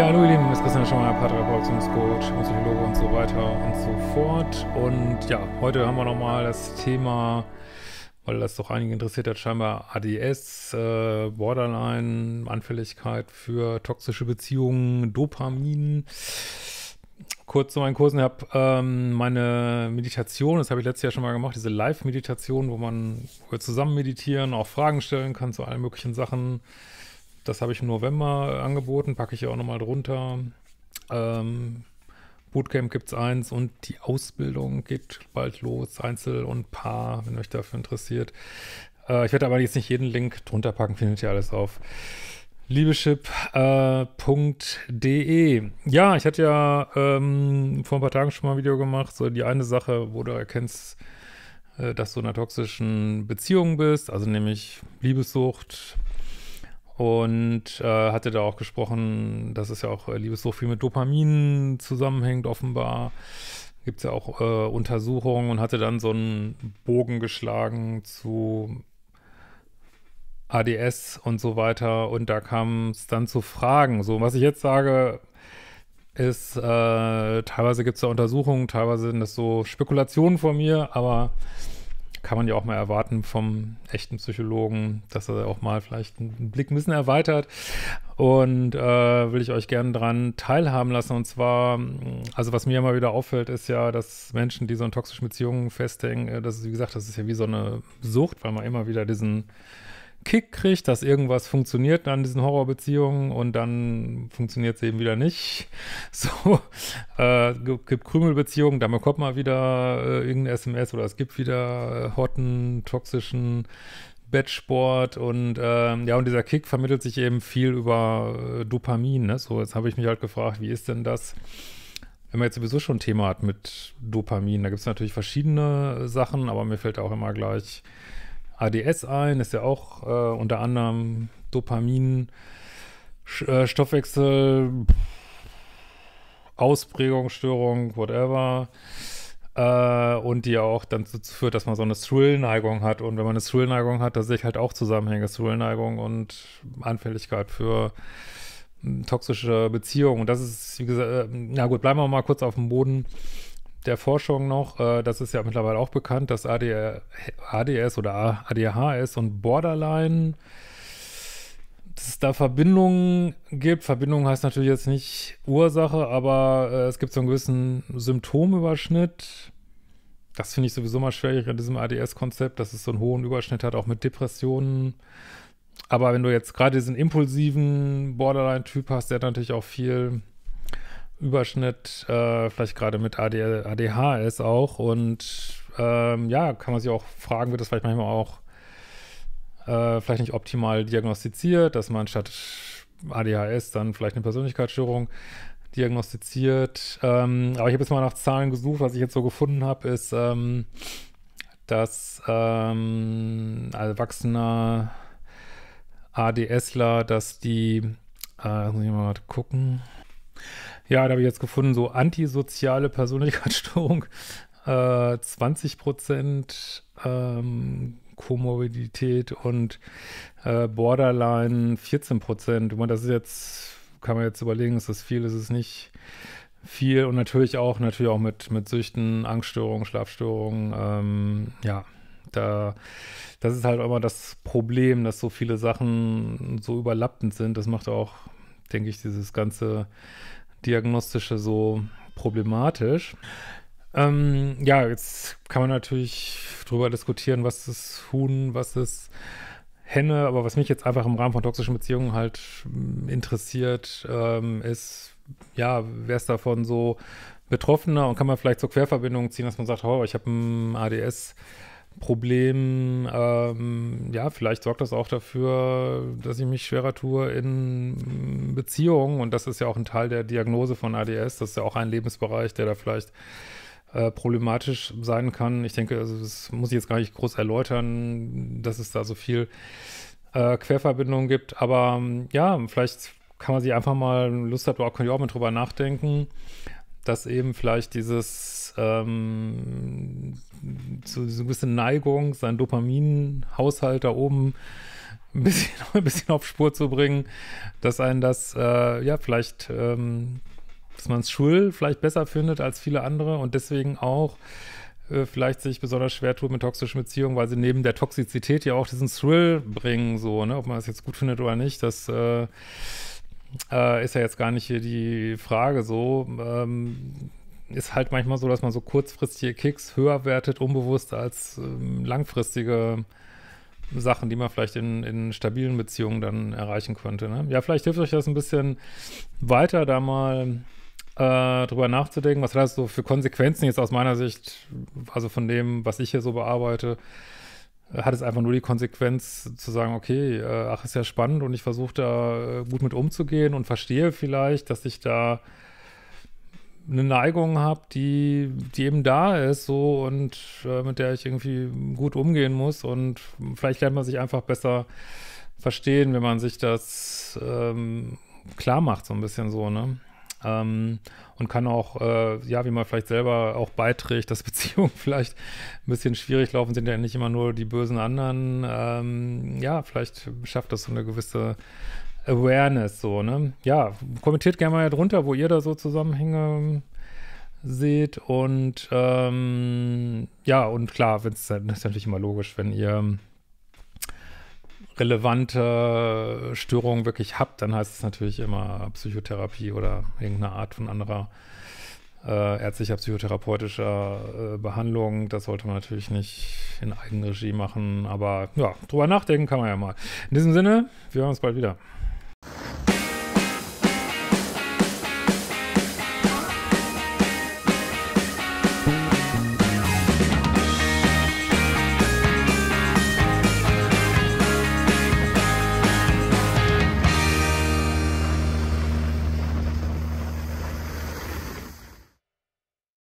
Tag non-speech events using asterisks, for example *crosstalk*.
Ja, hallo ihr Lieben, hier ist Christian Schumacher, Paartherapeutionscoach, Psychologe und so weiter und so fort. Und ja, heute haben wir nochmal das Thema, weil das doch einige interessiert hat, scheinbar ADS, äh, Borderline, Anfälligkeit für toxische Beziehungen, Dopamin. Kurz zu meinen Kursen, ich habe ähm, meine Meditation, das habe ich letztes Jahr schon mal gemacht, diese Live-Meditation, wo man zusammen meditieren, auch Fragen stellen kann zu allen möglichen Sachen das habe ich im November äh, angeboten, packe ich auch nochmal drunter. Ähm, Bootcamp gibt es eins und die Ausbildung geht bald los, Einzel und Paar, wenn euch dafür interessiert. Äh, ich werde aber jetzt nicht jeden Link drunter packen, findet ihr alles auf liebeschip.de. Äh, ja, ich hatte ja ähm, vor ein paar Tagen schon mal ein Video gemacht, so die eine Sache, wo du erkennst, äh, dass du in einer toxischen Beziehung bist, also nämlich Liebessucht, und äh, hatte da auch gesprochen, dass es ja auch äh, Liebessucht viel mit Dopamin zusammenhängt, offenbar. Gibt es ja auch äh, Untersuchungen und hatte dann so einen Bogen geschlagen zu ADS und so weiter. Und da kam es dann zu Fragen. So, was ich jetzt sage, ist, äh, teilweise gibt es da Untersuchungen, teilweise sind das so Spekulationen von mir, aber kann man ja auch mal erwarten vom echten Psychologen, dass er auch mal vielleicht einen Blick ein bisschen erweitert. Und äh, will ich euch gerne daran teilhaben lassen. Und zwar, mm, also was mir immer wieder auffällt, ist ja, dass Menschen, die so in toxischen Beziehungen festhängen, äh, das ist, wie gesagt, das ist ja wie so eine Sucht, weil man immer wieder diesen Kick kriegt, dass irgendwas funktioniert an diesen Horrorbeziehungen und dann funktioniert es eben wieder nicht. *laughs* So, äh, gibt Krümelbeziehungen, dann bekommt man wieder äh, irgendein SMS oder es gibt wieder äh, hotten, toxischen Bettsport und äh, ja, und dieser Kick vermittelt sich eben viel über äh, Dopamin. Ne? So, jetzt habe ich mich halt gefragt, wie ist denn das? Wenn man jetzt sowieso schon ein Thema hat mit Dopamin, da gibt es natürlich verschiedene Sachen, aber mir fällt auch immer gleich ADS ein, ist ja auch äh, unter anderem Dopamin, Sch äh, Stoffwechsel, Ausprägungsstörung, whatever. Äh, und die auch dann dazu führt, dass man so eine Thrill-Neigung hat. Und wenn man eine Thrill-Neigung hat, da sehe ich halt auch Zusammenhänge, Thrill-Neigung und Anfälligkeit für hm, toxische Beziehungen. Und das ist, wie gesagt, äh, na gut, bleiben wir mal kurz auf dem Boden der Forschung noch, äh, das ist ja mittlerweile auch bekannt, dass ADR, ADS oder ADHS und Borderline, dass es da Verbindungen gibt. Verbindung heißt natürlich jetzt nicht Ursache, aber äh, es gibt so einen gewissen Symptomüberschnitt. Das finde ich sowieso mal schwierig an diesem ADS-Konzept, dass es so einen hohen Überschnitt hat, auch mit Depressionen. Aber wenn du jetzt gerade diesen impulsiven Borderline-Typ hast, der hat natürlich auch viel Überschnitt, äh, vielleicht gerade mit AD, ADHS auch. Und ähm, ja, kann man sich auch fragen, wird das vielleicht manchmal auch äh, vielleicht nicht optimal diagnostiziert, dass man statt ADHS dann vielleicht eine Persönlichkeitsstörung diagnostiziert. Ähm, aber ich habe jetzt mal nach Zahlen gesucht. Was ich jetzt so gefunden habe, ist, ähm, dass ähm, Erwachsener ADSler, dass die, äh, muss ich mal gucken, ja, da habe ich jetzt gefunden, so antisoziale Persönlichkeitsstörung, *laughs* äh, 20 ähm, Komorbidität und äh, Borderline 14 Prozent. das ist jetzt, kann man jetzt überlegen, ist das viel, ist es nicht viel und natürlich auch, natürlich auch mit, mit Süchten, Angststörungen, Schlafstörungen, ähm, ja. Da, das ist halt immer das Problem, dass so viele Sachen so überlappend sind. Das macht auch, denke ich, dieses ganze diagnostische so problematisch. Ähm, ja, jetzt kann man natürlich drüber diskutieren, was ist Huhn, was ist Henne, aber was mich jetzt einfach im Rahmen von toxischen Beziehungen halt hm, interessiert, ähm, ist, ja, wer ist davon so Betroffener und kann man vielleicht zur Querverbindung ziehen, dass man sagt, oh, ich habe ein ADS- Problem, ähm, ja, vielleicht sorgt das auch dafür, dass ich mich schwerer tue in Beziehungen. Und das ist ja auch ein Teil der Diagnose von ADS. Das ist ja auch ein Lebensbereich, der da vielleicht äh, problematisch sein kann. Ich denke, also das muss ich jetzt gar nicht groß erläutern, dass es da so viel äh, Querverbindungen gibt. Aber ähm, ja, vielleicht kann man sich einfach mal, Lust hat, könnt ihr auch mal drüber nachdenken dass eben vielleicht dieses ähm, so, so eine gewisse Neigung, seinen Dopaminhaushalt da oben ein bisschen, *laughs* ein bisschen auf Spur zu bringen, dass einen das äh, ja vielleicht, ähm, dass man es schul vielleicht besser findet als viele andere und deswegen auch äh, vielleicht sich besonders schwer tut mit toxischen Beziehungen, weil sie neben der Toxizität ja auch diesen Thrill bringen, so, ne, ob man das jetzt gut findet oder nicht, dass äh, äh, ist ja jetzt gar nicht hier die Frage so. Ähm, ist halt manchmal so, dass man so kurzfristige Kicks höher wertet, unbewusst als ähm, langfristige Sachen, die man vielleicht in, in stabilen Beziehungen dann erreichen könnte. Ne? Ja, vielleicht hilft euch das ein bisschen weiter, da mal äh, drüber nachzudenken, was hat das so für Konsequenzen jetzt aus meiner Sicht, also von dem, was ich hier so bearbeite hat es einfach nur die Konsequenz zu sagen, okay, äh, ach, ist ja spannend und ich versuche da äh, gut mit umzugehen und verstehe vielleicht, dass ich da eine Neigung habe, die, die eben da ist, so und äh, mit der ich irgendwie gut umgehen muss und vielleicht lernt man sich einfach besser verstehen, wenn man sich das ähm, klar macht, so ein bisschen so, ne? Ähm, und kann auch, äh, ja, wie man vielleicht selber auch beiträgt, dass *laughs* Beziehungen vielleicht ein bisschen schwierig laufen, sind ja nicht immer nur die bösen anderen. Ähm, ja, vielleicht schafft das so eine gewisse Awareness so, ne? Ja, kommentiert gerne mal drunter, wo ihr da so Zusammenhänge seht und ähm, ja, und klar, wenn es natürlich immer logisch, wenn ihr relevante Störung wirklich habt, dann heißt es natürlich immer Psychotherapie oder irgendeine Art von anderer äh, ärztlicher, psychotherapeutischer äh, Behandlung. Das sollte man natürlich nicht in Eigenregie machen, aber ja, drüber nachdenken kann man ja mal. In diesem Sinne, wir hören uns bald wieder.